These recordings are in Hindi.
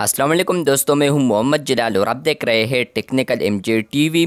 असलम दोस्तों मैं हूं मोहम्मद जलाल और आप देख रहे हैं टेक्निकल एम जे टी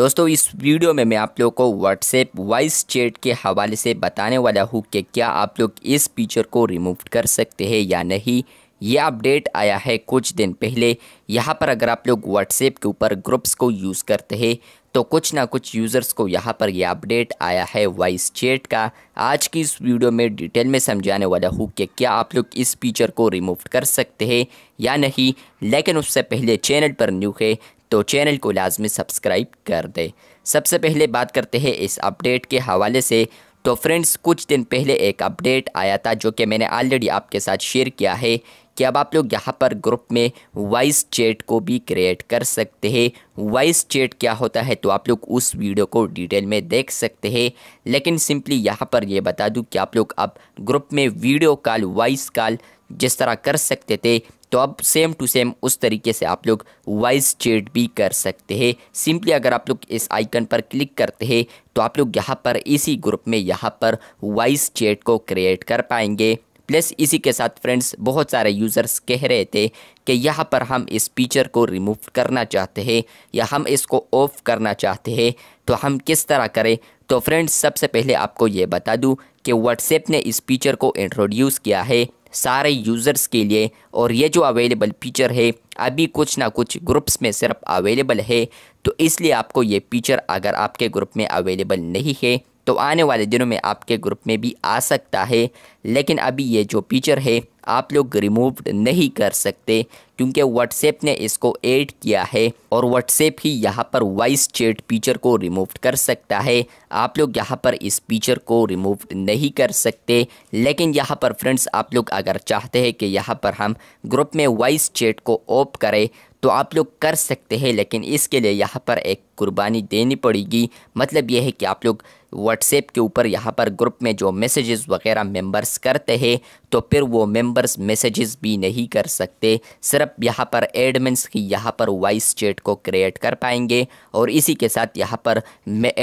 दोस्तों इस वीडियो में मैं आप लोगों को व्हाट्सएप वॉइस चैट के हवाले से बताने वाला हूं कि क्या आप लोग इस फीचर को रिमूव कर सकते हैं या नहीं ये अपडेट आया है कुछ दिन पहले यहाँ पर अगर आप लोग व्हाट्सएप के ऊपर ग्रुप्स को यूज़ करते हैं तो कुछ ना कुछ यूज़र्स को यहाँ पर ये अपडेट आया है वॉइस चेट का आज की इस वीडियो में डिटेल में समझाने वाला हूँ कि क्या आप लोग इस फीचर को रिमूव कर सकते हैं या नहीं लेकिन उससे पहले चैनल पर न्यू है तो चैनल को लाजमी सब्सक्राइब कर दें सबसे पहले बात करते हैं इस अपडेट के हवाले से तो फ्रेंड्स कुछ दिन पहले एक अपडेट आया था जो कि मैंने ऑलरेडी आपके साथ शेयर किया है कि अब आप लोग यहाँ पर ग्रुप में वॉइस चैट को भी क्रिएट कर सकते हैं वॉइस चैट क्या होता है तो आप लोग उस वीडियो को डिटेल में देख सकते हैं लेकिन सिंपली यहाँ पर ये बता दूँ कि आप लोग अब ग्रुप में वीडियो कॉल वॉइस कॉल जिस तरह कर सकते थे तो अब सेम टू सेम उस तरीके से आप लोग वॉइस चैट भी कर सकते हैं सिंपली अगर आप लोग इस आइकन पर क्लिक करते हैं तो आप लोग यहाँ पर इसी ग्रुप में यहाँ पर वॉइस चैट को क्रिएट कर पाएंगे प्लस इसी के साथ फ्रेंड्स बहुत सारे यूज़र्स कह रहे थे कि यहाँ पर हम इस फीचर को रिमूव करना चाहते हैं या हम इसको ऑफ करना चाहते हैं तो हम किस तरह करें तो फ्रेंड्स सबसे पहले आपको ये बता दूँ कि व्हाट्सएप ने इस फीचर को इंट्रोड्यूस किया है सारे यूज़र्स के लिए और ये जो अवेलेबल फीचर है अभी कुछ ना कुछ ग्रुप्स में सिर्फ अवेलेबल है तो इसलिए आपको ये फीचर अगर आपके ग्रुप में अवेलेबल नहीं है तो आने वाले दिनों में आपके ग्रुप में भी आ सकता है लेकिन अभी ये जो फीचर है आप लोग रिमूव नहीं कर सकते क्योंकि व्हाट्सएप ने इसको ऐड किया है और व्हाट्सएप ही यहाँ पर वॉइस चैट फीचर को रिमूव कर सकता है आप लोग यहाँ पर इस फीचर को रिमूव नहीं कर सकते लेकिन यहाँ पर फ्रेंड्स आप लोग अगर चाहते हैं कि यहाँ पर हम ग्रुप में वॉइस चैट को ऑफ करें तो आप लोग कर सकते हैं लेकिन इसके लिए यहाँ पर एक कुर्बानी देनी पड़ेगी मतलब यह है कि आप लोग व्हाट्सएप के ऊपर यहाँ पर ग्रुप में जो मैसेजेस वगैरह मेंबर्स करते हैं तो फिर वो मेम मेंबर्स मैसेजेस भी नहीं कर सकते सिर्फ यहाँ पर एडमिन्स ही यहाँ पर वॉइस चैट को क्रिएट कर पाएंगे और इसी के साथ यहाँ पर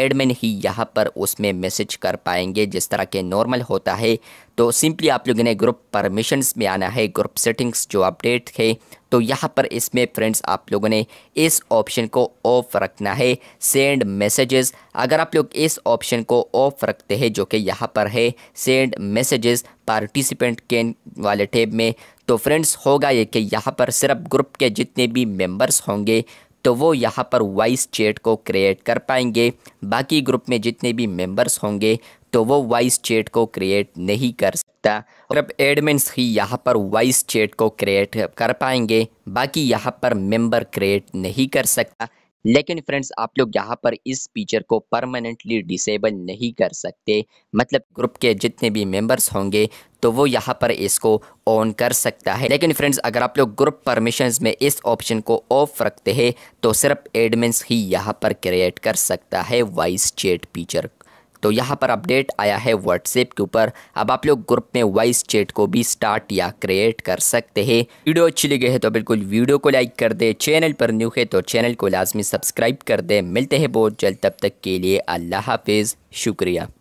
एडमिन ही यहाँ पर उसमें मैसेज कर पाएंगे जिस तरह के नॉर्मल होता है तो सिंपली आप लोगों ने ग्रुप परमिशंस में आना है ग्रुप सेटिंग्स जो अपडेट है तो यहाँ पर इसमें फ्रेंड्स आप लोगों ने इस ऑप्शन को ऑफ रखना है सेंड मैसेजेस अगर आप लोग इस ऑप्शन को ऑफ रखते हैं जो कि यहाँ पर है सेंड मैसेजेस पार्टिसिपेंट के वाले टैब में तो फ्रेंड्स होगा ये कि यहाँ पर सिर्फ ग्रुप के जितने भी मेंबर्स होंगे तो वो यहाँ पर वॉइस चैट को क्रिएट कर पाएंगे बाकी ग्रुप में जितने भी मेंबर्स होंगे तो वो वॉइस चैट को क्रिएट नहीं कर सकता और अब एडमिन्स ही यहाँ पर वॉइस चैट को क्रिएट कर पाएंगे बाकी यहाँ पर मेंबर क्रिएट नहीं कर सकता लेकिन फ्रेंड्स आप लोग यहाँ पर इस फीचर को परमानेंटली डिसेबल नहीं कर सकते मतलब ग्रुप के जितने भी मेंबर्स होंगे तो वो यहाँ पर इसको ऑन कर सकता है लेकिन फ्रेंड्स अगर आप लोग ग्रुप परमिशंस में इस ऑप्शन को ऑफ रखते हैं तो सिर्फ एडमिन्स ही यहाँ पर क्रिएट कर सकता है वॉइस चैट फीचर तो यहाँ पर अपडेट आया है व्हाट्सएप के ऊपर अब आप लोग ग्रुप में वॉइस चैट को भी स्टार्ट या क्रिएट कर सकते हैं वीडियो अच्छी लगी है तो बिल्कुल वीडियो को लाइक कर दे चैनल पर न्यू है तो चैनल को लाजमी सब्सक्राइब कर दे मिलते हैं बहुत जल्द तब तक के लिए अल्लाह हाफिज़ शुक्रिया